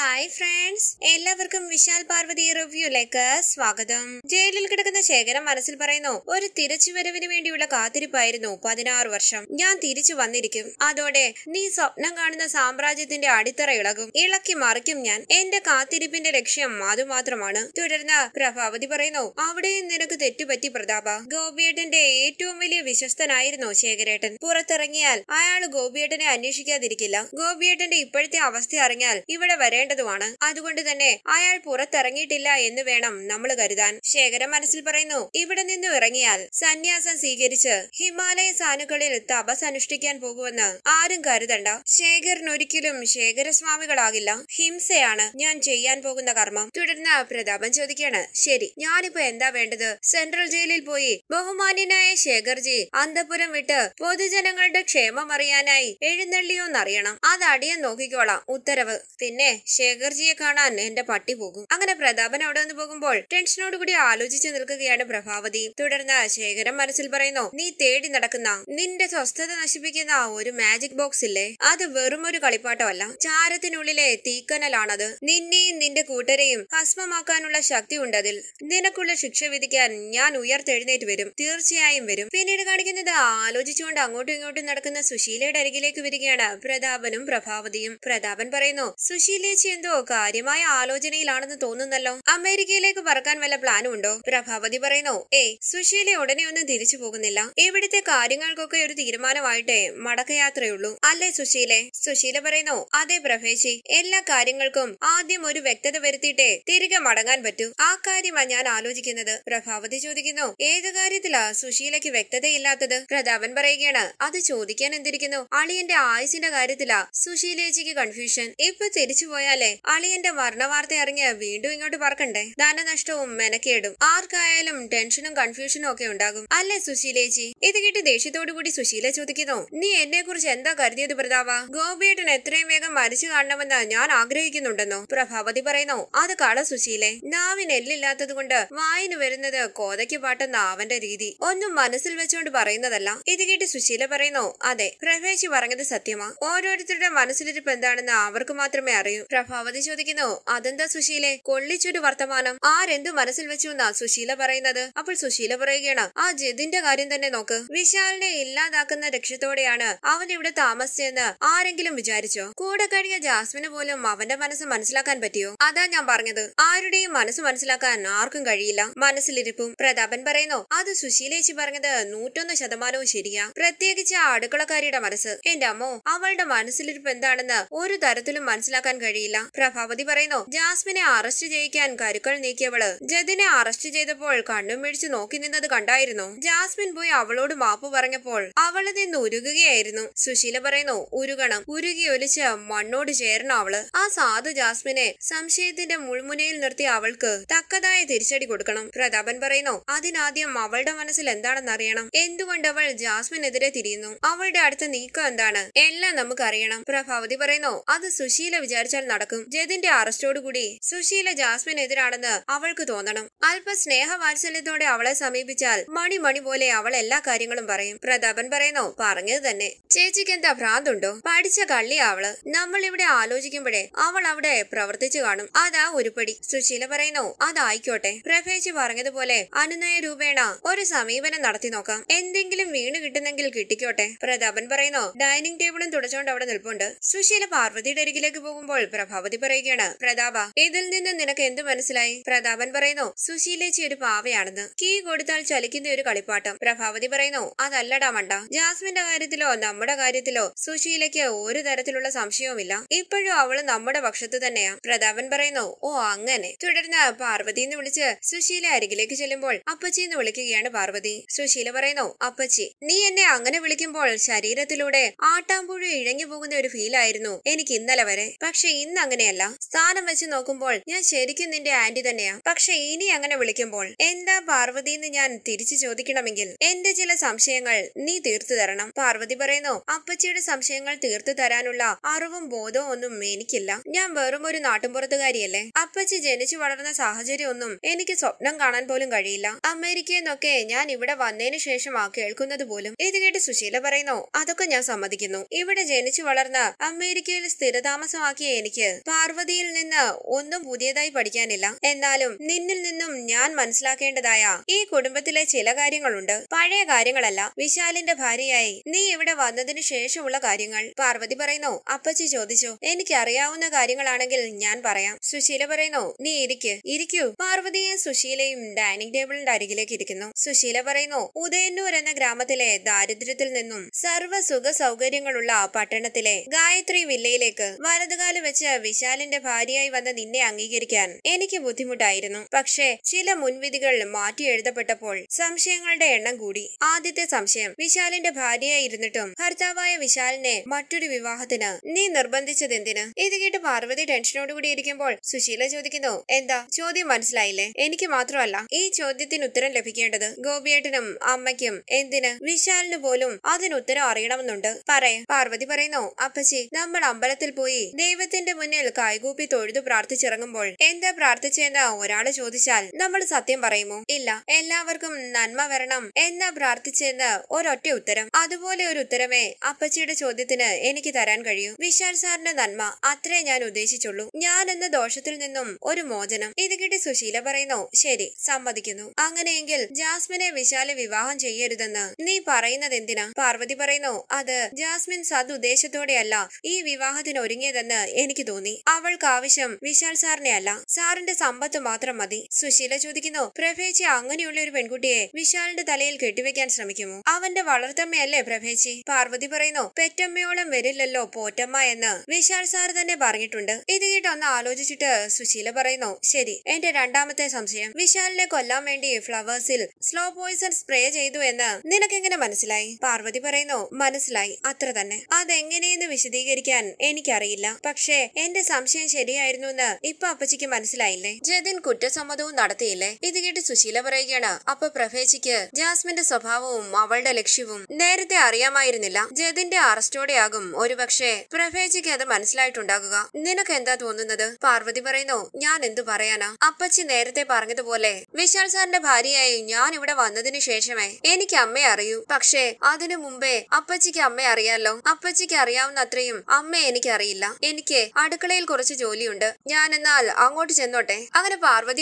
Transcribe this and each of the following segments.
hi friends എല്ലാവർക്കും വിശാൽ പാർവതി റിവ്യൂലേക്ക് സ്വാഗതം ജയിലിൽ കിടക്കുന്ന ശേഖരം മനസ്സിൽ പറയുന്നു ഒരു തിരിച്ചുവരവിന് വേണ്ടിയുള്ള കാത്തിരിപ്പായിരുന്നു പതിനാറ് വർഷം ഞാൻ തിരിച്ചു വന്നിരിക്കും അതോടെ നീ സ്വപ്നം കാണുന്ന സാമ്രാജ്യത്തിന്റെ അടിത്തറ ഇളകും ഇളക്കി മറിക്കും ഞാൻ എന്റെ കാത്തിരിപ്പിന്റെ ലക്ഷ്യം അതുമാത്രമാണ് തുടർന്ന് പ്രഭാവതി പറയുന്നു അവിടെയും നിനക്ക് തെറ്റുപറ്റി പ്രതാപ ഗോപിയേട്ടന്റെ ഏറ്റവും വലിയ വിശ്വസ്തനായിരുന്നു ശേഖരേട്ടൻ പുറത്തിറങ്ങിയാൽ അയാൾ ഗോപിയേട്ടനെ അന്വേഷിക്കാതിരിക്കില്ല ഗോപിയേട്ടന്റെ ഇപ്പോഴത്തെ അവസ്ഥ അറിഞ്ഞാൽ ഇവിടെ വരേണ്ട ചെയ്യേണ്ടതുമാണ് അതുകൊണ്ട് തന്നെ അയാൾ പുറത്തിറങ്ങിയിട്ടില്ല എന്ന് വേണം നമ്മൾ കരുതാൻ ശേഖരൻ മനസ്സിൽ പറയുന്നു ഇവിടെ നിന്നും ഇറങ്ങിയാൽ സന്യാസം സ്വീകരിച്ച് ഹിമാലയ സാനുകളിൽ തപസ് അനുഷ്ഠിക്കാൻ പോകുമെന്ന് ആരും കരുതണ്ട ശേഖരനൊരിക്കലും ഒരിക്കലും ശേഖരസ്വാമികളാകില്ല ഹിംസയാണ് ഞാൻ ചെയ്യാൻ പോകുന്ന കർമ്മം തുടർന്ന് പ്രതാപൻ ചോദിക്കാണ് ശരി ഞാനിപ്പോ എന്താ വേണ്ടത് സെൻട്രൽ ജയിലിൽ പോയി ബഹുമാന്യനായ ശേഖർജി അന്തപുരം വിട്ട് പൊതുജനങ്ങളുടെ ക്ഷേമം അറിയാനായി എഴുന്നള്ളിയോന്നറിയണം അത് അടിയൻ നോക്കിക്കോളാം ഉത്തരവ് പിന്നെ ശേഖർജിയെ കാണാൻ എന്റെ പട്ടി പോകും അങ്ങനെ പ്രതാപൻ അവിടെ നിന്ന് പോകുമ്പോൾ ടെൻഷനോടുകൂടി ആലോചിച്ച് നിൽക്കുകയാണ് പ്രഭാവതി തുടർന്ന് ശേഖരൻ മനസ്സിൽ പറയുന്നു നീ തേടി നടക്കുന്ന നിന്റെ സ്വസ്ഥത നശിപ്പിക്കുന്ന ഒരു മാജിക് ബോക്സ് ഇല്ലേ അത് വെറും ഒരു കളിപ്പാട്ടമല്ല ചാരത്തിനുള്ളിലെ തീക്കനലാണത് നിന്നെയും നിന്റെ കൂട്ടരെയും ഭസ്മമാക്കാനുള്ള ശക്തി ഉണ്ടതിൽ നിനക്കുള്ള ശിക്ഷ വിധിക്കാൻ ഞാൻ ഉയർത്തെഴുന്നേറ്റ് വരും തീർച്ചയായും വരും പിന്നീട് കാണിക്കുന്നത് ആലോചിച്ചുകൊണ്ട് അങ്ങോട്ടും ഇങ്ങോട്ടും നടക്കുന്ന സുശീലയുടെ അരികിലേക്ക് വരികയാണ് പ്രതാപനും പ്രഭാവതിയും പ്രതാപൻ പറയുന്നു സുശീലേച്ചി എന്തോ കാര്യമായ ആലോചനയിലാണെന്ന് തോന്നുന്നല്ലോ അമേരിക്കയിലേക്ക് പറക്കാൻ വല്ല പ്ലാനും ഉണ്ടോ പ്രഭാവതി പറയുന്നു ഏ സുശീല ഉടനെ ഒന്നും തിരിച്ചു പോകുന്നില്ല ഇവിടുത്തെ കാര്യങ്ങൾക്കൊക്കെ ഒരു തീരുമാനമായിട്ടേ മടക്കയാത്രയുള്ളൂ അല്ലേ സുശീലെ സുശീല പറയുന്നു അതെ പ്രഭേശി എല്ലാ കാര്യങ്ങൾക്കും ആദ്യം ഒരു വ്യക്തത വരുത്തിയിട്ടേ തിരികെ മടങ്ങാൻ പറ്റൂ ആ കാര്യമാണ് ഞാൻ ആലോചിക്കുന്നത് പ്രഭാവതി ചോദിക്കുന്നു ഏത് കാര്യത്തിലാ സുശീലയ്ക്ക് വ്യക്തതയില്ലാത്തത് പ്രതാപൻ പറയുകയാണ് അത് ചോദിക്കാൻ എന്തിരിക്കുന്നു അളിയന്റെ ആയുസിന്റെ കാര്യത്തിലാ സുശീലേച്ചിക്ക് കൺഫ്യൂഷൻ ഇപ്പൊ തിരിച്ചു പോയാൽ അല്ലേ അളിയന്റെ വാർത്ത അറിഞ്ഞ് വീണ്ടും ഇങ്ങോട്ട് പറക്കണ്ടേ ധനനഷ്ടവും മെനക്കേടും ആർക്കായാലും ടെൻഷനും കൺഫ്യൂഷനും ഒക്കെ ഉണ്ടാകും അല്ലേ സുശീലേച്ചി ഇത് കിട്ടി ദേഷ്യത്തോടു കൂടി സുശീല ചോദിക്കുന്നു നീ എന്നെ കുറിച്ച് എന്താ കരുതിയത് പ്രതാവ ഗോപിയേട്ടൻ എത്രയും വേഗം മരിച്ചു കാണണമെന്ന് ഞാൻ ആഗ്രഹിക്കുന്നുണ്ടെന്നോ പ്രഭാവതി പറയുന്നു അത് കള സുശീലെ നാവിൻ എല്ലില്ലാത്തത് കൊണ്ട് വായിന് വരുന്നത് കോതയ്ക്ക് പാട്ടെന്ന അവന്റെ രീതി ഒന്നും മനസ്സിൽ വെച്ചുകൊണ്ട് പറയുന്നതല്ല ഇത് കേട്ട് സുശീല പറയുന്നു അതെ പ്രഭേശി പറഞ്ഞത് സത്യമാ ഓരോരുത്തരുടെ മനസ്സിലിരിപ്പ് എന്താണെന്ന് അവർക്ക് മാത്രമേ അറിയൂ പ്രഭാവതി ചോദിക്കുന്നു അതെന്താ സുശീലെ കൊള്ളിച്ചൊരു വർത്തമാനം ആരെന്തു മനസ്സിൽ വെച്ചു എന്നാ സുശീല പറയുന്നത് അപ്പോൾ സുശീല പറയുകയാണ് ആ ജിതിന്റെ കാര്യം തന്നെ നോക്ക് വിശാലിനെ ഇല്ലാതാക്കുന്ന ലക്ഷ്യത്തോടെയാണ് അവൻ ഇവിടെ താമസിച്ചെന്ന് ആരെങ്കിലും വിചാരിച്ചോ കൂടെ കഴിഞ്ഞ ജാസ്മിന് പോലും അവന്റെ മനസ്സ് മനസ്സിലാക്കാൻ പറ്റിയോ അതാ ഞാൻ പറഞ്ഞത് ആരുടെയും മനസ്സ് മനസ്സിലാക്കാൻ ആർക്കും കഴിയില്ല മനസ്സിലിരിപ്പും പ്രതാപൻ പറയുന്നു അത് സുശീലേച്ചി പറഞ്ഞത് നൂറ്റൊന്ന് ശതമാനവും ശരിയാ പ്രത്യേകിച്ച് ആ അടുക്കളക്കാരിയുടെ മനസ്സ് എന്റെ അമ്മോ അവളുടെ മനസ്സിലിരിപ്പ് എന്താണെന്ന് ഒരു തരത്തിലും മനസ്സിലാക്കാൻ കഴിയില്ല അറിയില്ല പ്രഭാവതി പറയുന്നു ജാസ്മിനെ അറസ്റ്റ് ചെയ്യിക്കാൻ കരുക്കൾ നീക്കിയവള് ജതിനെ അറസ്റ്റ് ചെയ്തപ്പോൾ കണ്ണും മിഴിച്ചു നോക്കി നിന്നത് കണ്ടായിരുന്നു ജാസ്മിൻ പോയി അവളോട് മാപ്പ് പറഞ്ഞപ്പോൾ അവള് നിന്ന് ഉരുകുകയായിരുന്നു സുശീല പറയുന്നു ഉരുകണം ഉരുകി ഒലിച്ച് മണ്ണോട് ചേരണം അവള് ആ സാധു ജാസ്മിനെ സംശയത്തിന്റെ മുൾമുനയിൽ നിർത്തി അവൾക്ക് തക്കതായ തിരിച്ചടി കൊടുക്കണം പ്രതാപൻ പറയുന്നു അതിനാദ്യം അവളുടെ മനസ്സിൽ എന്താണെന്ന് അറിയണം എന്തുകൊണ്ട് അവൾ ജാസ്മിനെതിരെ തിരിയുന്നു അവളുടെ അടുത്ത നീക്കം എന്താണ് എല്ലാം നമുക്കറിയണം പ്രഭാവതി പറയുന്നു അത് സുശീല വിചാരിച്ചാൽ നടക്കും ജതിന്റെ അറസ്റ്റോടുകൂടി സുശീല ജാസ്മിൻ എതിരാണെന്ന് അവൾക്ക് തോന്നണം അല്പ വാത്സല്യത്തോടെ അവളെ സമീപിച്ചാൽ മണി മണി പോലെ അവൾ എല്ലാ കാര്യങ്ങളും പറയും പ്രതാപൻ പറയുന്നു പറഞ്ഞത് തന്നെ ചേച്ചിക്ക് എന്താ ഭ്രാന്തുണ്ടോ പഠിച്ച കള്ളി അവള് നമ്മൾ ഇവിടെ ആലോചിക്കുമ്പോഴേ അവൾ അവിടെ പ്രവർത്തിച്ചു കാണും അതാ ഉരുപ്പടി സുശീല പറയുന്നു അതായിക്കോട്ടെ പ്രഭേജ് പറഞ്ഞതുപോലെ അനുനയ രൂപേണ ഒരു സമീപനം നടത്തി നോക്കാം എന്തെങ്കിലും വീണ് കിട്ടുന്നെങ്കിൽ കിട്ടിക്കോട്ടെ പ്രതാപൻ പറയുന്നു ഡൈനിങ് ടേബിളും തുടച്ചോണ്ട് അവിടെ നിൽപ്പുണ്ട് സുശീല പാർവതിയുടെ അരികിലേക്ക് പോകുമ്പോൾ പ്രഭാവതി പറയുകയാണ് പ്രതാപ ഇതിൽ നിന്ന് നിനക്ക് എന്ത് മനസ്സിലായി പ്രതാപൻ പറയുന്നു സുശീലേച്ചി ഒരു പാവയാണെന്ന് കീ കൊടുത്താൽ ചലിക്കുന്ന ഒരു കളിപ്പാട്ടം പ്രഭാവതി പറയുന്നു അതല്ലടാ മണ്ട ജാസ്മിന്റെ കാര്യത്തിലോ നമ്മുടെ കാര്യത്തിലോ സുശീലയ്ക്ക് ഒരു തരത്തിലുള്ള സംശയവുമില്ല ഇപ്പോഴും അവള് നമ്മുടെ പക്ഷത്ത് തന്നെയാ പ്രതാപൻ പറയുന്നു ഓ അങ്ങനെ തുടർന്ന് പാർവതി എന്ന് വിളിച്ച് സുശീല അരികിലേക്ക് ചെല്ലുമ്പോൾ അപ്പച്ചി എന്ന് വിളിക്കുകയാണ് പാർവതി സുശീല പറയുന്നു അപ്പച്ചി നീ എന്നെ അങ്ങനെ വിളിക്കുമ്പോൾ ശരീരത്തിലൂടെ ആട്ടാമ്പുഴ ഇഴഞ്ഞു പോകുന്ന ഒരു ഫീലായിരുന്നു എനിക്ക് ഇന്നലെ വരെ പക്ഷെ ഇന്ന് അങ്ങനെയല്ല സ്ഥാനം വെച്ച് നോക്കുമ്പോൾ ഞാൻ ശരിക്കും നിന്റെ ആന്റി തന്നെയാ പക്ഷെ ഇനി അങ്ങനെ വിളിക്കുമ്പോൾ എന്താ പാർവതി എന്ന് ഞാൻ തിരിച്ചു ചോദിക്കണമെങ്കിൽ എന്റെ ചില സംശയങ്ങൾ നീ തീർത്തു തരണം പാർവതി പറയുന്നു അപ്പച്ചിയുടെ സംശയങ്ങൾ തീർത്തു തരാനുള്ള അറിവും ബോധവും ഒന്നും എനിക്കില്ല ഞാൻ വെറും ഒരു നാട്ടുംപുറത്തുകാരിയല്ലേ അപ്പച്ചി ജനിച്ചു വളർന്ന സാഹചര്യം എനിക്ക് സ്വപ്നം കാണാൻ പോലും കഴിയില്ല അമേരിക്കയെന്നൊക്കെ ഞാൻ ഇവിടെ വന്നതിന് ആ കേൾക്കുന്നത് പോലും ഇത് കേട്ട് സുശീല പറയുന്നു അതൊക്കെ ഞാൻ സമ്മതിക്കുന്നു ഇവിടെ ജനിച്ചു വളർന്ന അമേരിക്കയിൽ സ്ഥിരതാമസമാക്കിയ എനിക്ക് പാർവതിയിൽ നിന്ന് ഒന്നും പുതിയതായി പഠിക്കാനില്ല എന്നാലും നിന്നിൽ നിന്നും ഞാൻ മനസ്സിലാക്കേണ്ടതായ ഈ കുടുംബത്തിലെ ചില കാര്യങ്ങളുണ്ട് പഴയ കാര്യങ്ങളല്ല വിശാലിന്റെ ഭാര്യയായി നീ ഇവിടെ വന്നതിന് ശേഷമുള്ള കാര്യങ്ങൾ പാർവതി പറയുന്നു അപ്പച്ചി ചോദിച്ചു എനിക്ക് അറിയാവുന്ന കാര്യങ്ങളാണെങ്കിൽ ഞാൻ പറയാം സുശീല പറയുന്നു നീ ഇരിക്ക് ഇരിക്കൂ പാർവതിയെ സുശീലയും ഡൈനിങ് ടേബിളിന്റെ അരികിലേക്ക് ഇരിക്കുന്നു സുശീല പറയുന്നു ഉദയന്നൂർ എന്ന ഗ്രാമത്തിലെ ദാരിദ്ര്യത്തിൽ നിന്നും സർവ്വ സുഖ സൗകര്യങ്ങളുള്ള പട്ടണത്തിലെ ഗായത്രി വില്ലയിലേക്ക് വലതുകാല് വെച്ച് വിശാലിന്റെ ഭാര്യയായി വന്ന നിന്നെ അംഗീകരിക്കാൻ എനിക്ക് ബുദ്ധിമുട്ടായിരുന്നു പക്ഷേ ചില മുൻവിധികൾ മാറ്റി എഴുതപ്പെട്ടപ്പോൾ സംശയങ്ങളുടെ എണ്ണം കൂടി ആദ്യത്തെ സംശയം വിശാലിന്റെ ഭാര്യയായിരുന്നിട്ടും ഭർത്താവായ വിശാലിനെ മറ്റൊരു വിവാഹത്തിന് നീ നിർബന്ധിച്ചതെന്തിന് ഇത് കേട്ട് പാർവതി ടെൻഷനോട് കൂടി ഇരിക്കുമ്പോൾ സുശീല ചോദിക്കുന്നു എന്താ ചോദ്യം മനസ്സിലായില്ലേ എനിക്ക് മാത്രമല്ല ഈ ചോദ്യത്തിന് ഉത്തരം ലഭിക്കേണ്ടത് ഗോപിയേട്ടനും അമ്മയ്ക്കും എന്തിന് വിശാലിന് പോലും അതിന് ഉത്തരം അറിയണമെന്നുണ്ട് പറയ പാർവതി പറയുന്നു അപ്പച്ചി നമ്മൾ അമ്പലത്തിൽ പോയി ദൈവത്തിന്റെ മുൻ മുന്നിൽ കൈകൂപ്പി തൊഴുതു പ്രാർത്ഥിച്ചിറങ്ങുമ്പോൾ എന്താ പ്രാർത്ഥിച്ചെന്ന് ഒരാള് ചോദിച്ചാൽ നമ്മൾ സത്യം പറയുമോ ഇല്ല എല്ലാവർക്കും നന്മ വരണം എന്നാ പ്രാർത്ഥിച്ചെന്ന് ഒരൊറ്റ ഉത്തരം അതുപോലെ ഒരു ഉത്തരമേ അപ്പച്ചിയുടെ ചോദ്യത്തിന് എനിക്ക് തരാൻ കഴിയൂ വിശാൽ സാറിന്റെ നന്മ അത്രേ ഞാൻ ഉദ്ദേശിച്ചുള്ളൂ ഞാൻ എന്ന ദോഷത്തിൽ നിന്നും ഒരു മോചനം ഇത് കിട്ടി സുശീല പറയുന്നു ശരി സമ്മതിക്കുന്നു അങ്ങനെയെങ്കിൽ ജാസ്മിനെ വിശാലെ വിവാഹം ചെയ്യരുതെന്ന് നീ പറയുന്നത് എന്തിനാ പാർവതി പറയുന്നു അത് ജാസ്മിൻ സദ് ഉദ്ദേശത്തോടെയല്ല ഈ വിവാഹത്തിന് ഒരുങ്ങിയതെന്ന് എനിക്ക് തോന്നി അവൾക്ക് ആവശ്യം വിശാൽ സാറിനെ അല്ല സാറിന്റെ സമ്പത്ത് മാത്രം മതി സുശീല ചോദിക്കുന്നു പ്രഭേച്ചി അങ്ങനെയുള്ള ഒരു പെൺകുട്ടിയെ വിശാലിന്റെ തലയിൽ കെട്ടിവെക്കാൻ ശ്രമിക്കുമോ അവന്റെ വളർത്തമ്മയല്ലേ പ്രഭേച്ചി പാർവതി പറയുന്നു പെറ്റമ്മയോളം വരില്ലല്ലോ പോറ്റമ്മ എന്ന് വിശാൽ സാർ തന്നെ പറഞ്ഞിട്ടുണ്ട് ഇത് കേട്ടൊന്ന് ആലോചിച്ചിട്ട് സുശീല പറയുന്നു ശരി എന്റെ രണ്ടാമത്തെ സംശയം വിശാലിനെ കൊല്ലാൻ വേണ്ടി ഫ്ലവേഴ്സിൽ സ്ലോ പോയിസൺ സ്പ്രേ ചെയ്തു എന്ന് നിനക്കെങ്ങനെ മനസ്സിലായി പാർവതി പറയുന്നു മനസ്സിലായി അത്ര തന്നെ അതെങ്ങനെയെന്ന് വിശദീകരിക്കാൻ എനിക്കറിയില്ല പക്ഷേ എന്റെ സംശയം ശരിയായിരുന്നു എന്ന് ഇപ്പൊ അപ്പച്ചിക്ക് മനസ്സിലായില്ലേ ജതിൻ കുറ്റസമ്മതവും നടത്തിയില്ലേ ഇത് കേട്ട് സുശീല പറയുകയാണ് അപ്പൊ പ്രഭേച്ചിക്ക് ജാസ്മിന്റെ സ്വഭാവവും അവളുടെ ലക്ഷ്യവും നേരത്തെ അറിയാമായിരുന്നില്ല ജതിന്റെ അറസ്റ്റോടെയാകും പക്ഷേ പ്രഭേച്ചിക്ക് അത് മനസ്സിലായിട്ടുണ്ടാകുക നിനക്ക് എന്താ തോന്നുന്നത് പാർവതി പറയുന്നു ഞാൻ എന്തു പറയാനാ അപ്പച്ചി നേരത്തെ പറഞ്ഞതുപോലെ വിശാൽ സാറിന്റെ ഭാര്യയായി ഞാൻ ഇവിടെ വന്നതിന് ശേഷമേ എനിക്ക് അമ്മയെ അറിയൂ പക്ഷേ അതിനു മുമ്പേ അപ്പച്ചിക്ക് അമ്മയെ അറിയാലോ അപ്പച്ചിക്ക് അറിയാവുന്ന അത്രയും അമ്മ എനിക്കറിയില്ല എനിക്ക് അടുക്കളയിൽ കുറച്ച് ജോലിയുണ്ട് ഞാൻ എന്നാൽ അങ്ങോട്ട് ചെന്നോട്ടെ അങ്ങനെ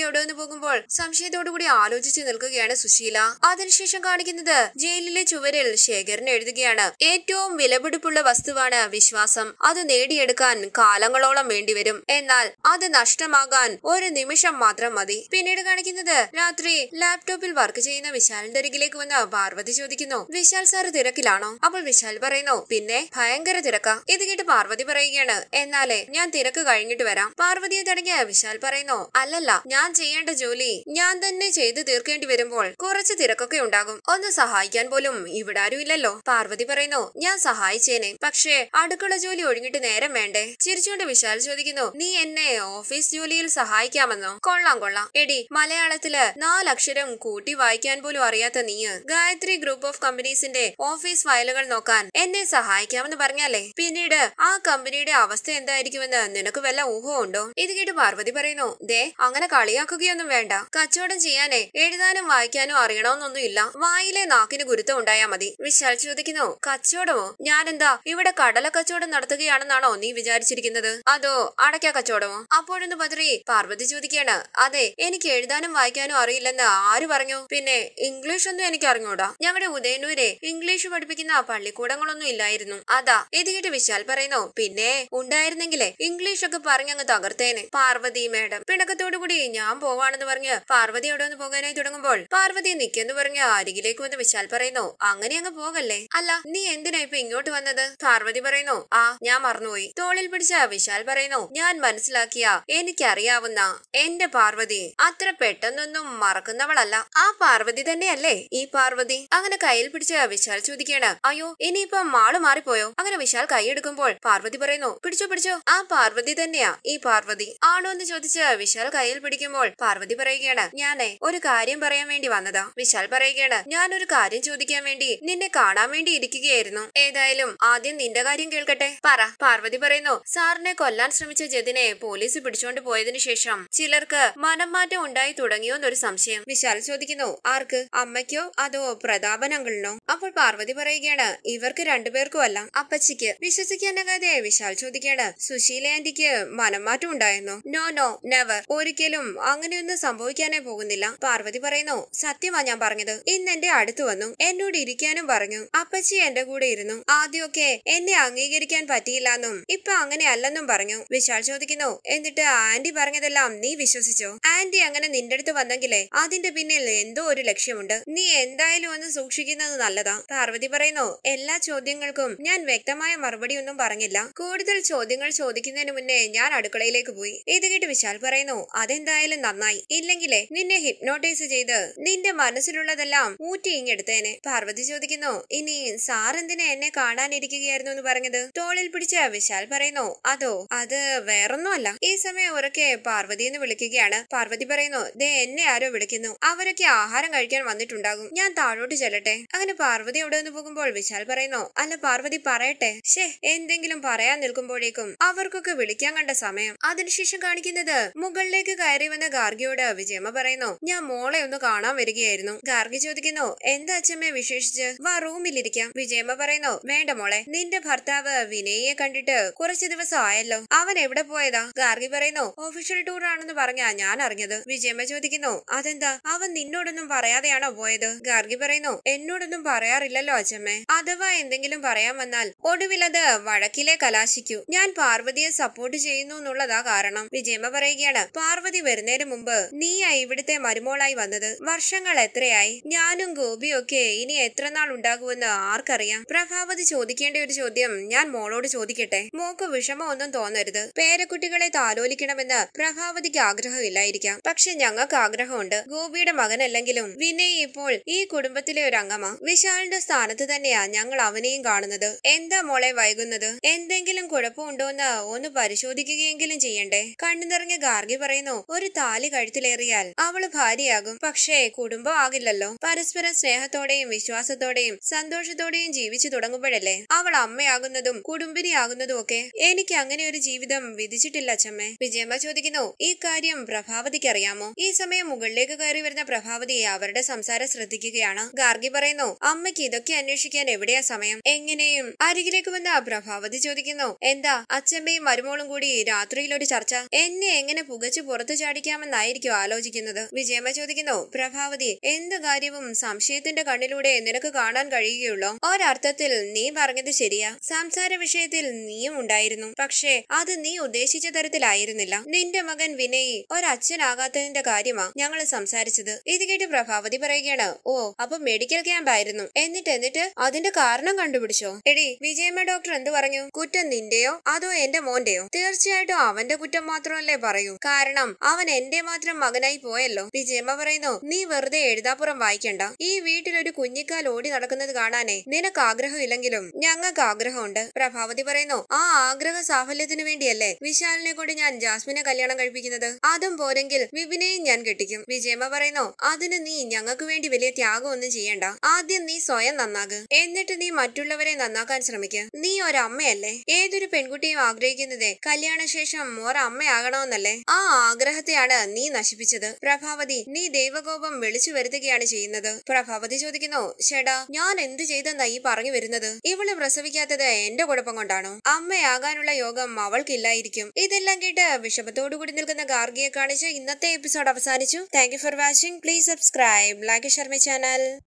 എവിടെ നിന്ന് പോകുമ്പോൾ സംശയത്തോടുകൂടി കൂടി ആലോചിച്ചു നിൽക്കുകയാണ് സുശീല അതിനുശേഷം കാണിക്കുന്നത് ജയിലിലെ ചുവരിൽ ശേഖരൻ എഴുതുകയാണ് ഏറ്റവും വിലപിടിപ്പുള്ള വസ്തുവാണ് വിശ്വാസം അത് നേടിയെടുക്കാൻ കാലങ്ങളോളം വേണ്ടിവരും എന്നാൽ അത് നഷ്ടമാകാൻ ഒരു നിമിഷം മാത്രം മതി പിന്നീട് കാണിക്കുന്നത് രാത്രി ലാപ്ടോപ്പിൽ വർക്ക് ചെയ്യുന്ന വിശാലിന്റെ അരികിലേക്ക് വന്ന് പാർവതി ചോദിക്കുന്നു വിശാൽ സാർ തിരക്കിലാണോ അപ്പോൾ വിശാൽ പറയുന്നു പിന്നെ ഭയങ്കര തിരക്ക ഇത് കേട്ട് പാർവതി പറയുകയാണ് എന്നാലേ ഞാൻ തിരക്ക് കഴിഞ്ഞിട്ട് വരാം പാർവതിയെ തടങ്ങിയ വിശാൽ പറയുന്നു അല്ലല്ല ഞാൻ ചെയ്യേണ്ട ജോലി ഞാൻ തന്നെ ചെയ്തു തീർക്കേണ്ടി വരുമ്പോൾ കുറച്ച് തിരക്കൊക്കെ ഉണ്ടാകും ഒന്ന് സഹായിക്കാൻ പോലും ഇവിടെ ആരും ഇല്ലല്ലോ പാർവതി പറയുന്നു ഞാൻ സഹായിച്ചേനെ പക്ഷേ അടുക്കള ജോലി ഒഴിഞ്ഞിട്ട് നേരം വേണ്ടേ ചിരിച്ചുകൊണ്ട് വിശാൽ ചോദിക്കുന്നു നീ എന്നെ ഓഫീസ് ജോലിയിൽ സഹായിക്കാമെന്നോ കൊള്ളാം കൊള്ളാം എടി മലയാളത്തില് നാലക്ഷരം കൂട്ടി വായിക്കാൻ പോലും അറിയാത്ത നീ ഗായത്രി ഗ്രൂപ്പ് ഓഫ് കമ്പനീസിന്റെ ഓഫീസ് ഫയലുകൾ നോക്കാൻ എന്നെ സഹായിക്കാമെന്ന് പറഞ്ഞാലേ പിന്നീട് ആ കമ്പനിയുടെ അവസ്ഥ എന്തായിരിക്കും നടക്കുമെന്ന് നിനക്ക് വല്ല ഊഹവും ഉണ്ടോ ഇത് കേട്ട് പാർവതി പറയുന്നു ദേ അങ്ങനെ കളിയാക്കുകയൊന്നും വേണ്ട കച്ചവടം ചെയ്യാനേ എഴുതാനും വായിക്കാനും അറിയണമെന്നൊന്നും ഇല്ല വായിലെ നാക്കിന് ഗുരുത്തം ഉണ്ടായാ മതി വിശാൽ ചോദിക്കുന്നു കച്ചവടമോ ഞാനെന്താ ഇവിടെ കടല കച്ചവടം നടത്തുകയാണെന്നാണോ നീ വിചാരിച്ചിരിക്കുന്നത് അതോ അടയ്ക്ക കച്ചവടമോ അപ്പോഴൊന്ന് പത്രി പാർവതി ചോദിക്കുകയാണ് അതെ എനിക്ക് എഴുതാനും വായിക്കാനും അറിയില്ലെന്ന് ആര് പറഞ്ഞു പിന്നെ ഇംഗ്ലീഷ് ഒന്നും എനിക്ക് അറിഞ്ഞൂടാ ഞങ്ങളുടെ ഉദയനൂരെ ഇംഗ്ലീഷ് പഠിപ്പിക്കുന്ന പള്ളിക്കൂടങ്ങളൊന്നും ഇല്ലായിരുന്നു അതാ ഇത് കേട്ട് വിശാൽ പറയുന്നു പിന്നെ ഉണ്ടായിരുന്നെങ്കിലേ ഇംഗ്ലീഷൊക്കെ പറഞ്ഞങ്ങ് തകർത്തേനെ പാർവതി മേഡം പിണക്കത്തോടുകൂടി ഞാൻ പോവാണെന്ന് പറഞ്ഞ് പാർവതി അവിടെ ഒന്ന് പോകാനായി തുടങ്ങുമ്പോൾ പാർവതി നിക്കെന്ന് പറഞ്ഞ് അരികിലേക്ക് വന്ന് വിശാൽ പറയുന്നു അങ്ങനെ അങ്ങ് പോകല്ലേ അല്ല നീ എന്തിനാ ഇപ്പൊ ഇങ്ങോട്ട് വന്നത് പാർവതി പറയുന്നു ആ ഞാൻ മറന്നുപോയി തോളിൽ പിടിച്ച വിശാൽ പറയുന്നു ഞാൻ മനസ്സിലാക്കിയ എനിക്കറിയാവുന്ന എന്റെ പാർവതി അത്ര പെട്ടെന്നൊന്നും മറക്കുന്നവളല്ല ആ പാർവതി തന്നെയല്ലേ ഈ പാർവതി അങ്ങനെ കയ്യിൽ പിടിച്ച വിശാൽ ചോദിക്കാണ് അയ്യോ ഇനിയിപ്പം മാള് മാറിപ്പോയോ അങ്ങനെ വിശാൽ കൈയെടുക്കുമ്പോൾ പാർവതി പറയുന്നു പിടിച്ചോ പിടിച്ചോ ആ പാർവതി തന്നെയാ ഈ പാർവതി ആണോ എന്ന് ചോദിച്ച് വിശാൽ കയ്യിൽ പിടിക്കുമ്പോൾ പാർവതി പറയുകയാണ് ഞാനേ ഒരു കാര്യം പറയാൻ വേണ്ടി വന്നതാ വിശാൽ പറയുകയാണ് ഞാൻ ഒരു കാര്യം ചോദിക്കാൻ വേണ്ടി നിന്നെ കാണാൻ വേണ്ടി ഇരിക്കുകയായിരുന്നു ഏതായാലും ആദ്യം നിന്റെ കാര്യം കേൾക്കട്ടെ പറ പാർവതി പറയുന്നു സാറിനെ കൊല്ലാൻ ശ്രമിച്ച ജതിനെ പോലീസ് പിടിച്ചോണ്ട് പോയതിനു ശേഷം ചിലർക്ക് മനം മാറ്റം ഉണ്ടായി തുടങ്ങിയോ എന്നൊരു സംശയം വിശാൽ ചോദിക്കുന്നു ആർക്ക് അമ്മയ്ക്കോ അതോ പ്രതാപൻ അങ്കിളിനോ അപ്പോൾ പാർവതി പറയുകയാണ് ഇവർക്ക് രണ്ടുപേർക്കും അല്ല അപ്പച്ചിക്ക് വിശ്വസിക്കാനാകാതെ വിശാൽ ചോദിക്കാണ് സുശീൽ ലീലയാന്റിക്ക് മനംമാറ്റം ഉണ്ടായിരുന്നു നോ നോ നെവർ ഒരിക്കലും അങ്ങനെയൊന്നും സംഭവിക്കാനേ പോകുന്നില്ല പാർവതി പറയുന്നു സത്യമാ ഞാൻ പറഞ്ഞത് ഇന്ന് എന്റെ അടുത്ത് വന്നു എന്നോട് ഇരിക്കാനും പറഞ്ഞു അപ്പച്ചി എന്റെ കൂടെ ഇരുന്നു ആദ്യമൊക്കെ എന്നെ അംഗീകരിക്കാൻ പറ്റിയില്ലെന്നും ഇപ്പൊ അങ്ങനെയല്ലെന്നും പറഞ്ഞു വിശാൽ ചോദിക്കുന്നു എന്നിട്ട് ആന്റി പറഞ്ഞതെല്ലാം നീ വിശ്വസിച്ചോ ആന്റി അങ്ങനെ നിന്റെ അടുത്ത് വന്നെങ്കിലേ അതിന്റെ പിന്നിൽ എന്തോ ഒരു ലക്ഷ്യമുണ്ട് നീ എന്തായാലും ഒന്ന് സൂക്ഷിക്കുന്നത് നല്ലതാ പാർവതി പറയുന്നു എല്ലാ ചോദ്യങ്ങൾക്കും ഞാൻ വ്യക്തമായ മറുപടി ഒന്നും പറഞ്ഞില്ല കൂടുതൽ ചോദ്യങ്ങൾ ചോദിക്കും കഴിക്കുന്നതിന് മുന്നേ ഞാൻ അടുക്കളയിലേക്ക് പോയി ഇത് കേട്ട് വിശാൽ പറയുന്നു അതെന്തായാലും നന്നായി ഇല്ലെങ്കിലേ നിന്നെ ഹിപ്നോട്ടൈസ് ചെയ്ത് നിന്റെ മനസ്സിലുള്ളതെല്ലാം ഊറ്റി ഇങ്ങെടുത്തേനെ പാർവതി ചോദിക്കുന്നു ഇനി സാറെന്തിനെ എന്നെ കാണാനിരിക്കുകയായിരുന്നു എന്ന് പറഞ്ഞത് തോളിൽ പിടിച്ച വിശാൽ പറയുന്നു അതോ അത് വേറൊന്നുമല്ല ഈ സമയം ഉറക്കെ പാർവതി എന്ന് വിളിക്കുകയാണ് പാർവതി പറയുന്നു ദേ എന്നെ ആരോ വിളിക്കുന്നു അവരൊക്കെ ആഹാരം കഴിക്കാൻ വന്നിട്ടുണ്ടാകും ഞാൻ താഴോട്ട് ചെല്ലട്ടെ അങ്ങനെ പാർവതി അവിടെ നിന്ന് പോകുമ്പോൾ വിശാൽ പറയുന്നു അല്ല പാർവതി പറയട്ടെ ഷേ എന്തെങ്കിലും പറയാൻ നിൽക്കുമ്പോഴേക്കും അവർ ഇവർക്കൊക്കെ വിളിക്കാൻ കണ്ട സമയം അതിനുശേഷം കാണിക്കുന്നത് മുകളിലേക്ക് കയറി വന്ന ഗാർഗിയോട് വിജയമ്മ പറയുന്നു ഞാൻ മോളെ ഒന്ന് കാണാൻ വരികയായിരുന്നു ഗാർഗി ചോദിക്കുന്നു എന്താ അച്ഛമ്മയെ വിശേഷിച്ച് വാ റൂമിലിരിക്കാം വിജയമ്മ പറയുന്നു വേണ്ട മോളെ നിന്റെ ഭർത്താവ് വിനയെ കണ്ടിട്ട് കുറച്ച് ദിവസം ആയല്ലോ അവൻ എവിടെ പോയതാ ഗാർഗി പറയുന്നു ഒഫീഷ്യൽ ടൂർ ആണെന്ന് പറഞ്ഞാ ഞാൻ അറിഞ്ഞത് വിജയമ്മ ചോദിക്കുന്നു അതെന്താ അവൻ നിന്നോടൊന്നും പറയാതെയാണോ പോയത് ഗാർഗി പറയുന്നു എന്നോടൊന്നും പറയാറില്ലല്ലോ അച്ഛമ്മേ അഥവാ എന്തെങ്കിലും പറയാൻ വന്നാൽ ഒടുവിലത് വഴക്കിലെ കലാശിക്കൂ ഞാൻ പാർവതി പാർവതിയെ സപ്പോർട്ട് ചെയ്യുന്നു എന്നുള്ളതാ കാരണം വിജയമ്മ പറയുകയാണ് പാർവതി വരുന്നതിന് മുമ്പ് നീയായി ഇവിടുത്തെ മരുമോളായി വന്നത് വർഷങ്ങൾ എത്രയായി ഞാനും ഗോപിയൊക്കെ ഇനി എത്ര നാൾ ഉണ്ടാകുമെന്ന് ആർക്കറിയാം പ്രഭാവതി ചോദിക്കേണ്ട ഒരു ചോദ്യം ഞാൻ മോളോട് ചോദിക്കട്ടെ മോക്ക് വിഷമമൊന്നും തോന്നരുത് പേരക്കുട്ടികളെ താലോലിക്കണമെന്ന് പ്രഭാവതിക്ക് ആഗ്രഹമില്ലായിരിക്കാം പക്ഷെ ഞങ്ങൾക്ക് ആഗ്രഹമുണ്ട് ഗോപിയുടെ മകനല്ലെങ്കിലും വിനയ് ഇപ്പോൾ ഈ കുടുംബത്തിലെ ഒരു അംഗമാ വിശാലിന്റെ സ്ഥാനത്ത് തന്നെയാ ഞങ്ങൾ അവനെയും കാണുന്നത് എന്താ മോളെ വൈകുന്നത് എന്തെങ്കിലും എന്ന് ഒന്ന് പരിശോധിക്കുകയെങ്കിലും ചെയ്യണ്ടേ കണ്ണു നിറഞ്ഞ ഗാർഗി പറയുന്നു ഒരു താലി കഴുത്തിലേറിയാൽ അവള് ഭാര്യയാകും പക്ഷേ കുടുംബം ആകില്ലല്ലോ പരസ്പരം സ്നേഹത്തോടെയും വിശ്വാസത്തോടെയും സന്തോഷത്തോടെയും ജീവിച്ചു തുടങ്ങുമ്പോഴല്ലേ അവൾ അമ്മയാകുന്നതും കുടുംബിനിയാകുന്നതും ഒക്കെ എനിക്ക് അങ്ങനെ ഒരു ജീവിതം വിധിച്ചിട്ടില്ല അച്ഛമ്മ വിജയമ്മ ചോദിക്കുന്നു ഈ കാര്യം പ്രഭാവതിക്ക് അറിയാമോ ഈ സമയം മുകളിലേക്ക് കയറി വരുന്ന പ്രഭാവതി അവരുടെ സംസാരം ശ്രദ്ധിക്കുകയാണ് ഗാർഗി പറയുന്നു അമ്മയ്ക്ക് ഇതൊക്കെ അന്വേഷിക്കാൻ എവിടെയാ സമയം എങ്ങനെയും അരികിലേക്ക് വന്ന പ്രഭാവതി ചോദിക്കുന്നു എന്താ അച്ഛമ്മയും അമ്മയും മരുമോളും കൂടി രാത്രിയിലൊരു ചർച്ച എന്നെ എങ്ങനെ പുകച്ചു പുറത്തു ചാടിക്കാമെന്നായിരിക്കും ആലോചിക്കുന്നത് വിജയമ്മ ചോദിക്കുന്നു പ്രഭാവതി എന്ത് കാര്യവും സംശയത്തിന്റെ കണ്ണിലൂടെ നിനക്ക് കാണാൻ കഴിയുകയുള്ളൂ ഒരർത്ഥത്തിൽ നീ പറഞ്ഞത് ശരിയാ സംസാര വിഷയത്തിൽ നീയും ഉണ്ടായിരുന്നു പക്ഷേ അത് നീ ഉദ്ദേശിച്ച തരത്തിലായിരുന്നില്ല നിന്റെ മകൻ വിനയ് ഒരച്ഛനാകാത്തതിന്റെ കാര്യമാ ഞങ്ങൾ സംസാരിച്ചത് ഇത് കേട്ട് പ്രഭാവതി പറയുകയാണ് ഓ അപ്പൊ മെഡിക്കൽ ക്യാമ്പ് ആയിരുന്നു എന്നിട്ട് എന്നിട്ട് അതിന്റെ കാരണം കണ്ടുപിടിച്ചോ എടി വിജയമ്മ ഡോക്ടർ എന്ത് പറഞ്ഞു കുറ്റം നിന്റെയോ അതോ എന്റെ മോന്റെയോ തീർച്ചയായിട്ടും അവന്റെ കുറ്റം മാത്രമല്ലേ പറയൂ കാരണം അവൻ എന്റെ മാത്രം മകനായി പോയല്ലോ വിജയമ്മ പറയുന്നു നീ വെറുതെ എഴുതാപ്പുറം വായിക്കണ്ട ഈ വീട്ടിലൊരു കുഞ്ഞിക്കാൽ ഓടി നടക്കുന്നത് കാണാനേ നിനക്ക് ആഗ്രഹമില്ലെങ്കിലും ഞങ്ങൾക്ക് ആഗ്രഹമുണ്ട് പ്രഭാവതി പറയുന്നു ആ ആഗ്രഹ സാഫല്യത്തിന് വേണ്ടിയല്ലേ വിശാലിനെ കൊണ്ട് ഞാൻ ജാസ്മിനെ കല്യാണം കഴിപ്പിക്കുന്നത് അതും പോരെങ്കിൽ വിപിനെയും ഞാൻ കെട്ടിക്കും വിജയമ്മ പറയുന്നു അതിന് നീ ഞങ്ങൾക്ക് വേണ്ടി വലിയ ത്യാഗം ഒന്നും ചെയ്യണ്ട ആദ്യം നീ സ്വയം നന്നാക് എന്നിട്ട് നീ മറ്റുള്ളവരെ നന്നാക്കാൻ ശ്രമിക്കുക നീ ഒരമ്മയല്ലേ ഏതൊരു പെൺകുട്ടിയും ആഗ്രഹിക്കും ആഗ്രഹിക്കുന്നത് കല്യാണശേഷം ഒരമ്മയാകണമെന്നല്ലേ ആ ആഗ്രഹത്തെയാണ് നീ നശിപ്പിച്ചത് പ്രഭാവതി നീ ദൈവകോപം വിളിച്ചു വരുത്തുകയാണ് ചെയ്യുന്നത് പ്രഭാവതി ചോദിക്കുന്നു ചേടാ ഞാൻ എന്ത് ചെയ്തെന്നാ ഈ പറഞ്ഞു വരുന്നത് ഇവള് പ്രസവിക്കാത്തത് എന്റെ കുഴപ്പം കൊണ്ടാണോ അമ്മയാകാനുള്ള യോഗം അവൾക്കില്ലായിരിക്കും ഇതെല്ലാം കേട്ട് വിഷമത്തോടുകൂടി നിൽക്കുന്ന ഗാർഗിയെ കാണിച്ച് ഇന്നത്തെ എപ്പിസോഡ് അവസാനിച്ചു thank for watching please subscribe like Sharmi channel